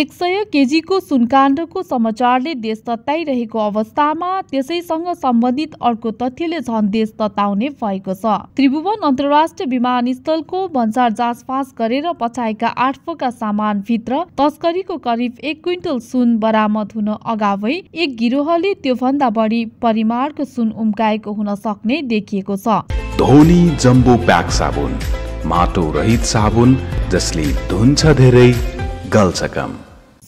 एक सय केजीको सुनकाण्डको समाचारले देश तताइरहेको अवस्थामा त्यसैसँग सम्बन्धित अर्को तथ्यले झन् देश तताउने भएको छ त्रिभुवन अन्तर्राष्ट्रिय विमानस्थलको भन्सार फाँस गरेर पछाएका पठाएका सामान सामानभित्र तस्करीको करिब एक क्विन्टल सुन बरामद हुन अगावै एक गिरोहले त्योभन्दा बढी परिमाणको सुन उम्काएको हुन सक्ने देखिएको छ धोनी जम्बो प्याक साबुन माटो रहित साबुन जसले धुन्छ धेरै गल सकम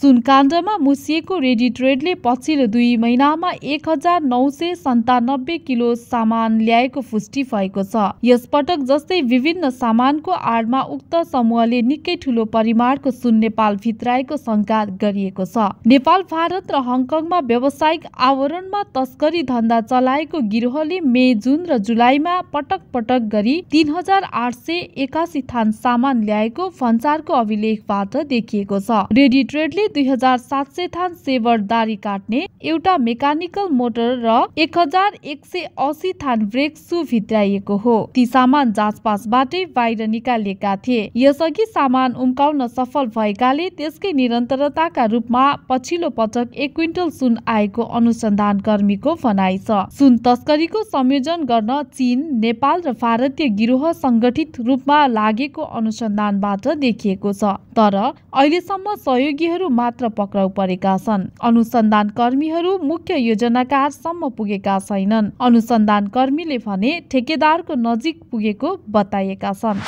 सुन काण्डमा मुसिएको रेडी ट्रेडले पछिल्लो दुई महिनामा एक हजार नौ सय सन्तानब्बे किलो सामान ल्याएको पुष्टि भएको छ यसपटक जस्तै विभिन्न सामानको आडमा उक्त समूहले निकै ठूलो परिमाणको सुन नेपाल भित्राएको शङ्का गरिएको छ नेपाल भारत र हङकङमा व्यावसायिक आवरणमा तस्करी धन्दा चलाएको गिरोहले मे जुन र जुलाईमा पटक पटक गरी तीन हजार आठ सय एकासी थान सामान ल्याएको फन्सारको अभिलेखबाट देखिएको छ रेडी ट्रेडले दुई हजार सात सय थान सेभर दारी काट्ने एउटा मेकानिकल मोटर र एक हजार एक सय असी थान ब्रेक सु भित्राइएको हो ती सामान जाँचपाचबाटै बाहिर निकालिएका थिए यसअघि सामान उम्काउन सफल भएकाले त्यसकै निरन्तरताका रूपमा पछिल्लो पटक एक क्विन्टल सुन आएको अनुसन्धान कर्मीको भनाइ छ सुन तस्करीको संयोजन गर्न चीन नेपाल र भारतीय गिरोह संगठित रूपमा लागेको अनुसन्धानबाट देखिएको छ तर अहिलेसम्म सहयोगीहरू मात्र पक्राउ परेका छन् अनुसन्धान कर्मीहरू मुख्य योजनाकारसम्म पुगेका छैनन् अनुसन्धान कर्मीले भने ठेकेदारको नजिक पुगेको बताएका छन्